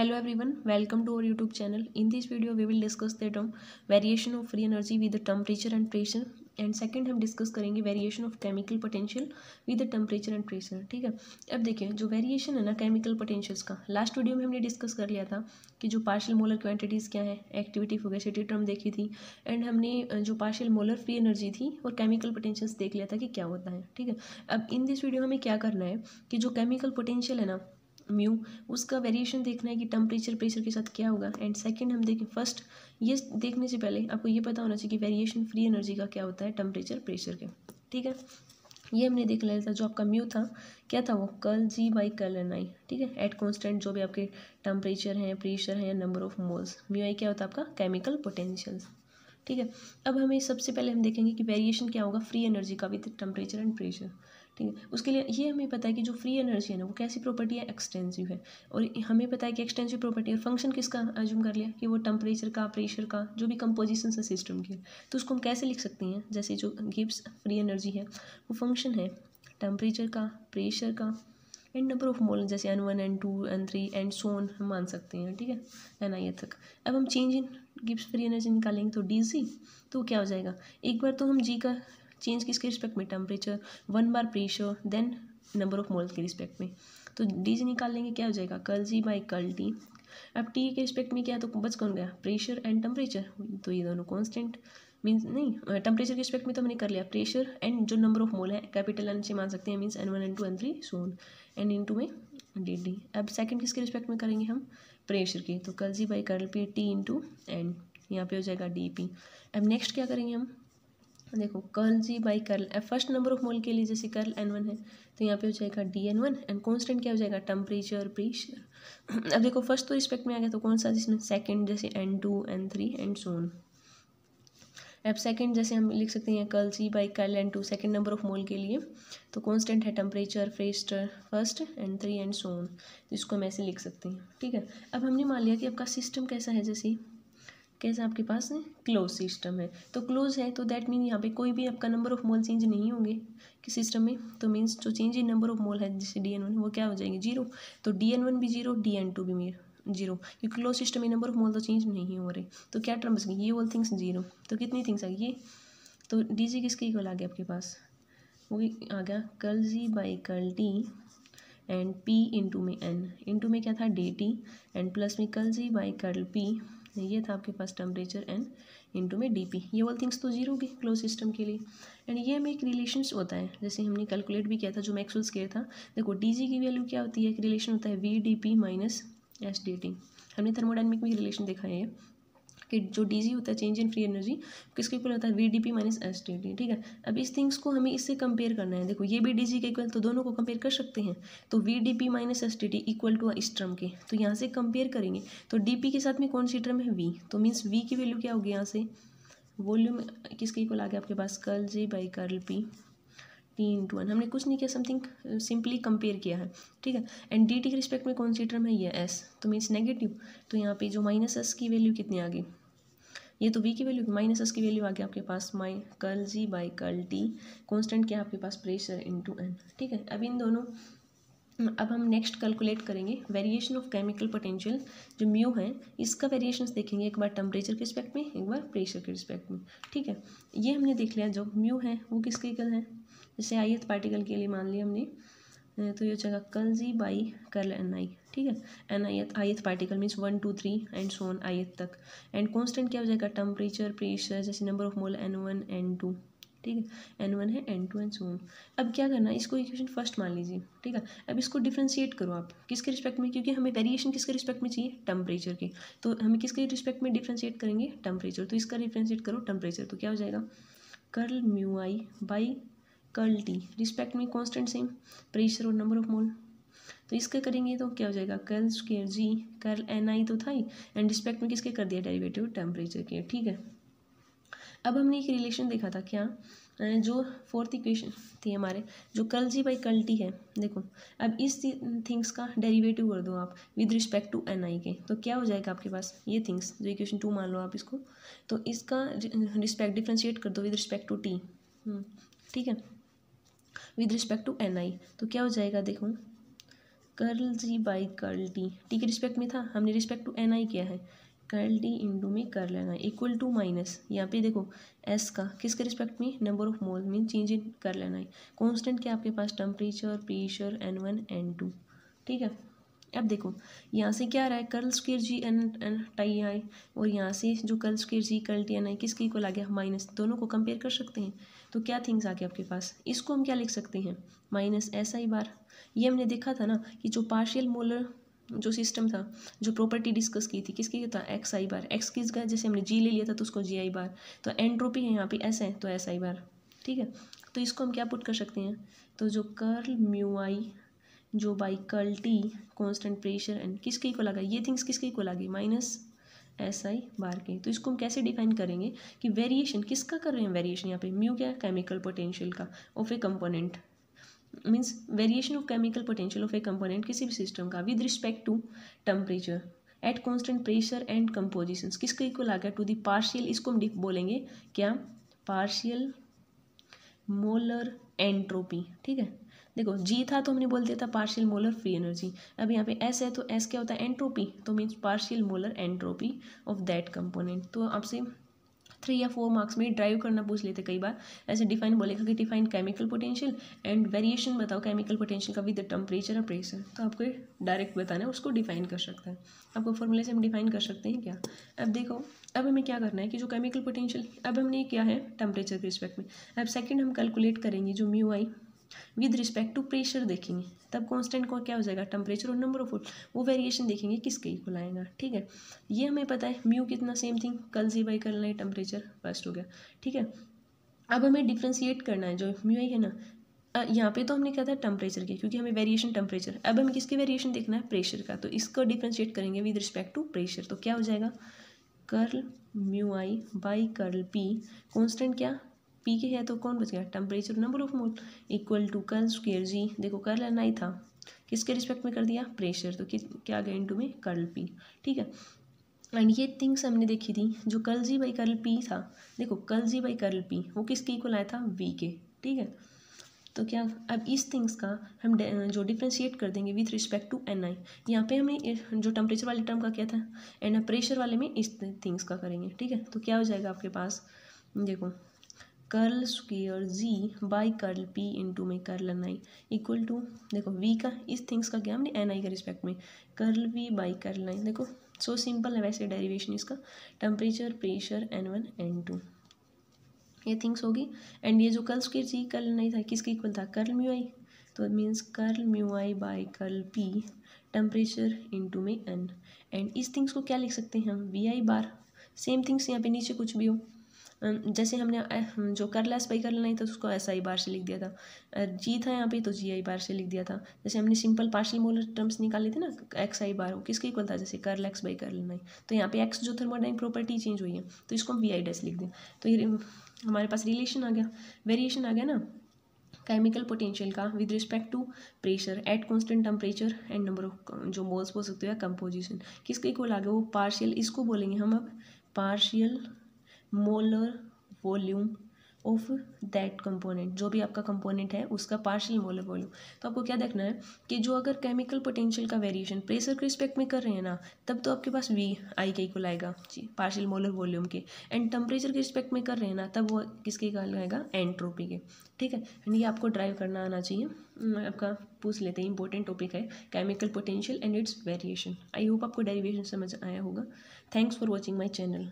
Hello everyone, welcome to our YouTube channel. In this video, we will discuss the term variation of free energy with the temperature and pressure and second हम discuss करेंगे variation of chemical potential with the temperature and pressure ठीक है अब देखिए जो variation है ना chemical potentials का लास्ट वीडियो में हमने डिस्कस कर लिया था कि जो पार्शियल मोलर क्वांटिटीज़ क्या है एक्टिविटी फोगेसिटी टर्म देखी थी एंड हमने जो पार्शियल मोलर फ्री एनर्जी थी और केमिकल पोटेंशियल्स देख लिया था कि क्या होता है ठीक है अब इन दिस वीडियो हमें क्या करना है कि जो केमिकल पोटेंशियल है ना म्यू उसका वेरिएशन देखना है कि टेम्परेचर प्रेशर के साथ क्या होगा एंड सेकेंड हम देखें फर्स्ट ये देखने से पहले आपको ये पता होना चाहिए कि वेरिएशन फ्री एनर्जी का क्या होता है टेम्परेचर प्रेशर के ठीक है ये हमने देख लिया था जो आपका म्यू था क्या था वो कल जी बाई कल एन आई ठीक है एट कॉन्स्टेंट जो भी आपके टेम्परेचर हैं प्रेशर हैं या number of moles mu I क्या होता है आपका केमिकल पोटेंशियल ठीक है अब हमें सबसे पहले हम देखेंगे कि वेरिएशन क्या होगा फ्री एनर्जी का विद टेम्परेचर एंड प्रेशर ठीक है उसके लिए ये हमें पता है कि जो फ्री एनर्जी है ना वो कैसी प्रॉपर्टी है एक्सटेंसिव है और हमें पता है कि एक्सटेंसिव प्रॉपर्टी और फंक्शन किसका एज्यूम कर लिया कि वो टेम्परेचर का प्रेशर का जो भी कंपोजिशन है सिस्टम की तो उसको हम कैसे लिख सकते हैं जैसे जो गिब्स फ्री एनर्जी है वो फंक्शन है टेम्परेचर का प्रेशर का एंड नंबर ऑफ मोल जैसे N one N two N three and so on हम मान सकते हैं ठीक है एन आई तक अब हम change in Gibbs free energy निकालेंगे तो डी जी तो क्या हो जाएगा एक बार तो हम जी का चेंज किसके रिस्पेक्ट में temperature one bar pressure then number of moles के रिस्पेक्ट में तो डी जी निकाल लेंगे क्या हो जाएगा curl G by curl T अब टी के रिस्पेक्ट में क्या तो बच कौन गया प्रेशर एंड टेम्परेचर तो ये दोनों कॉन्स्टेंट मीन्स नहीं टेम्परेचर के रिस्पेक्ट में तो हमने कर लिया प्रेशर एंड जो नंबर ऑफ मोल है कैपिटल एन से मान सकते हैं means N one N two N three so on N into में डी डी अब सेकेंड किसके रिस्पेक्ट में करेंगे हम प्रेशर के तो curl G by curl P T in to N यहाँ पे हो जाएगा डी पी अब नेक्स्ट क्या करेंगे हम देखो curl G by curl first number of mole के लिए जैसे कर्ल एन वन है तो यहाँ पे हो जाएगा D N one and constant क्या हो जाएगा टेम्परेचर प्रेशर अब देखो फर्स्ट तो रिस्पेक्ट में आ गया तो कौन सा जिसमें सेकेंड जैसे N two N three and so on अब सेकेंड जैसे हम लिख सकते हैं curl G by curl N two second number of mole के लिए तो कॉन्स्टेंट है temperature pressure first and three and so on तो इसको हम ऐसे लिख सकते हैं ठीक है अब हमने मान लिया कि आपका सिस्टम कैसा है जैसे कैसा आपके पास क्लोज सिस्टम है तो क्लोज है तो दैट मीन यहाँ पे कोई भी आपका नंबर ऑफ मोल चेंज नहीं होंगे कि सिस्टम में तो मीन्स जो change in number of mole है जैसे डी एन वन वो क्या हो जाएंगे जीरो तो डी एन वन भी जीरो डी एन टू भी जीरो क्योंकि क्लोज सिस्टम में नंबर ऑफ मोल तो चेंज नहीं हो रहे तो क्या टर्म्स गई ये ऑल थिंग्स जीरो तो कितनी थिंग्स आ गई ये तो डी जी किसके इक्वल आ गया आपके पास वो आ गया curl G by curl T and P into में एन इंटू में क्या था डी टी एंड प्लस में कल जी बाई कर्ल पी ये था आपके पास टेम्परेचर एंड इंटू में डी ये ऑल थिंग्स तो जीरो होगी क्लोज सिस्टम के लिए एंड ये हमें एक रिलेशन होता है जैसे हमने कैलकुलेट भी किया था जो मैक्सुल स्केयर था देखो डी की वैल्यू क्या होती है एक रिलेशन होता है V D P minus S D T हमने थर्मोडाइनमिक में रिलेशन दिखाए है कि जो डी जी होता है चेंज इन फ्री एनर्जी किसके इक्वल होता है V D P minus S T D ठीक है अब इस थिंग्स को हमें इससे कंपेयर करना है देखो ये भी डी जी के इक्वल तो दोनों को कंपेयर कर सकते हैं तो V D P minus S T D equal to इस टर्म के तो यहाँ से कंपेयर करेंगे तो डी पी के साथ में कौन सी टर्म है वी तो मीन्स वी की वैल्यू क्या होगी यहाँ से वॉल्यूम किसके इक्वल आ गया आपके पास curl G by curl P T into one हमने कुछ नहीं किया समथिंग सिंपली कंपेयर किया है ठीक है एंड डी टी के रिस्पेक्ट में कौन सी टर्म है ये एस तो मीन्स नेगेटिव तो यहाँ पे जो माइनस एस की वैल्यू कितनी आ गई ये तो v की वैल्यू माइनस एस की वैल्यू आ गया आपके पास my curl G by curl T constant क्या आपके पास प्रेशर इन टू एन ठीक है अब इन दोनों अब हम नेक्स्ट कैलकुलेट करेंगे वेरिएशन ऑफ केमिकल पोटेंशियल जो म्यू है इसका वेरिएशन देखेंगे एक बार टेम्परेचर के रिस्पेक्ट में एक बार प्रेशर के रिस्पेक्ट में ठीक है ये हमने देख लिया जो म्यू है वो किसके इक्वल है जैसे आईएथ पार्टिकल के लिए मान लिया हमने तो ये हो जाएगा G by curl N I ठीक है N I ith particle means one two three and so on eth तक एंड कॉन्स्टेंट क्या हो जाएगा टेम्परेचर प्रेशर जैसे number of mole N one N two ठीक है एन वन है एन टू एंड सोन अब क्या करना इसको इक्वेशन फर्स्ट मान लीजिए ठीक है अब इसको डिफ्रेंशिएट करो आप किसके रिस्पेक्ट में क्योंकि हमें वेरिएशन किसके रिस्पेक्ट में चाहिए टेम्परेचर के तो हमें किसके रिस्पेक्ट में डिफ्रेंशिएट करेंगे टेम्परेचर तो इसका डिफ्रेंशिएट करो टेम्परेचर तो क्या हो जाएगा curl mu I by curl T respect में कॉन्स्टेंट सेम प्रेशर और नंबर ऑफ मोल तो इसका करेंगे तो क्या हो जाएगा curl square G curl N I तो था ही एंड रिस्पेक्ट में किसके कर दिया डेरिवेटिव टेम्परेचर के ठीक है अब हमने एक रिलेशन देखा था क्या जो फोर्थ इक्वेशन थी हमारे जो curl G by curl T है देखो अब इस थिंग्स का डेरिवेटिव कर दो आप with respect to N I के तो क्या हो जाएगा आपके पास ये थिंग्स जो इक्वेशन टू मान लो आप इसको तो इसका रिस्पेक्ट डिफ्रेंशिएट कर दो विद रिस्पेक्ट टू टी ठीक है with respect to N I तो क्या हो जाएगा देखो curl G by curl T T के रिस्पेक्ट में था हमने रिस्पेक्ट टू एन आई किया है कर्ल टी टू में कर लेना है इक्वल टू माइनस यहाँ पे देखो एस का किसके रिस्पेक्ट में number of mole mean change in कर लेना है कॉन्स्टेंट क्या आपके पास temperature pressure N one N two ठीक है अब देखो यहाँ से क्या रहा है curl square G N N tie I और यहाँ से जो curl square G curl T N I किसके इक्वल आ गया माइनस दोनों को कंपेयर कर सकते हैं तो क्या थिंग्स आ गए आपके पास इसको हम क्या लिख सकते हैं माइनस एस आई बार ये हमने देखा था ना कि जो पार्शियल मोलर जो सिस्टम था जो प्रॉपर्टी डिस्कस की थी किसकी था एक्स आई बार एक्स किस का जैसे हमने जी ले लिया था तो उसको जी आई बार तो एंट्रोपी है यहाँ पे एस है तो एस आई बार ठीक है तो इसको हम क्या पुट कर सकते हैं तो जो कर्ल म्यू आई जो by curl T constant pressure and किसके को लगा ये थिंग्स किसके को आ गई माइनस एस आई बार के तो इसको हम कैसे डिफाइन करेंगे कि वेरिएशन किसका कर रहे हैं वेरिएशन यहाँ पे म्यू क्या है केमिकल पोटेंशियल का of a component means variation of chemical potential of a component किसी भी सिस्टम का with respect to temperature at constant pressure and composition किसके इक्वल आ गया टू दी पार्शियल इसको हम बोलेंगे क्या पार्शियल मोलर एंट्रोपी ठीक है देखो जी था तो हमने बोल दिया था पार्शियल मोलर फ्री एनर्जी अब यहाँ पे एस है तो एस क्या होता है एंट्रोपी तो means partial molar entropy of that component तो आपसे थ्री या फोर मार्क्स में ड्राइव करना पूछ लेते कई बार ऐसे डिफाइन बोलेगा कि define chemical potential and variation बताओ केमिकल पोटेंशियल का विद टेम्परेचर और प्रेशर तो आपको डायरेक्ट बताना है उसको डिफाइन कर सकता है आपको फॉर्मूले से हम डिफाइन कर सकते हैं क्या अब देखो अब हमें क्या करना है कि जो केमिकल पोटेंशियल अब हमने क्या है टेम्परेचर के रिस्पेक्ट में अब सेकेंड हम कैलकुलेट करेंगे जो mu I with respect to pressure देखेंगे तब कांस्टेंट का क्या हो जाएगा टेम्परेचर और नंबर ऑफ वो वेरिएशन देखेंगे किसके इक्वल आएगा ठीक है ये हमें पता है म्यू कितना सेम थिंग कल जी बाई कर लें टेम्परेचर फर्स्ट हो गया ठीक है अब हमें डिफ्रेंशिएट करना है जो म्यू आई है ना यहाँ पे तो हमने कहा था टेम्परेचर के क्योंकि हमें वेरिएशन टेम्परेचर अब हमें किसके वेरिएशन देखना है प्रेशर का तो इसको डिफ्रेंशिएट करेंगे विद रिस्पेक्ट टू प्रेशर तो क्या हो जाएगा curl mu I by curl P constant क्या पी के है तो कौन बच गया temperature number of mole equal to curl square G देखो कर्ल एन आई था किसके रिस्पेक्ट में कर दिया प्रेशर तो किस क्या गया इंटू में कर्ल पी ठीक है एंड ये थिंग्स हमने देखी थी जो curl G by curl P था देखो curl G by curl P वो किसके इक्वल आया था वी के ठीक है तो क्या अब इस थिंग्स का हम जो डिफ्रेंशिएट कर देंगे with respect to N I यहाँ पे हमने जो टेम्परेचर वाले टर्म का किया था एंड प्रेशर वाले में इस थिंग्स का करेंगे ठीक है तो क्या हो जाएगा आपके पास देखो curl square G by curl P into में curl N I equal to देखो वी का इस थिंग्स का क्या हमने एन आई का रिस्पेक्ट में curl V by curl I देखो सो so सिंपल है वैसे डेरिवेशन इसका temperature pressure N one N two ये थिंग्स होगी एंड ये जो कर्ल स्क्र जी कर्ल नहीं था किसके इक्वल था कर्ल म्यू आई तो means curl mu I by curl P temperature into में एन एंड इस थिंग्स को क्या लिख सकते हैं हम V I bar same things यहाँ पे नीचे कुछ भी हो जैसे हमने जो कर बाई कर लेना था तो उसको ऐसा ही बार से लिख दिया था जी था यहाँ पे तो जी आई बार से लिख दिया था जैसे हमने सिंपल पार्शियल मोलर टर्म्स निकाले थे ना एक्स आई बार वो किसके इक्वल था जैसे कर एक्स बाई कर लेना तो यहाँ पे एक्स जो थर्मोडाइन प्रॉपर्टी चेंज हुई है तो इसको हम वी आई डैस लिख दें तो ये हमारे पास रिलेशन आ गया वेरिएशन आ गया ना केमिकल पोटेंशियल का with respect to pressure at constant temperature and number of जो मोल्स बोल सकते हो या कंपोजिशन किसके इक्वल आ गया वो पार्शियल इसको बोलेंगे हम अब partial molar volume of that component जो भी आपका कंपोनेंट है उसका पार्शियल मोलर वॉल्यूम तो आपको क्या देखना है कि जो अगर केमिकल पोटेंशियल का वेरिएशन प्रेशर के रिस्पेक्ट में कर रहे हैं ना तब तो आपके पास वी आई के इक्वल आएगा जी पार्शियल मोलर वॉल्यूम के एंड टेम्परेचर के रिस्पेक्ट में कर रहे हैं ना तब वो किसके इक्वल आएगा एंट्रोपी के ठीक है एंड ये आपको ड्राइव करना आना चाहिए हम्म, आपका पूछ लेते हैं इंपॉर्टेंट टॉपिक है chemical potential and its variation I hope आपको डेरिवेशन समझ आया होगा thanks for watching my channel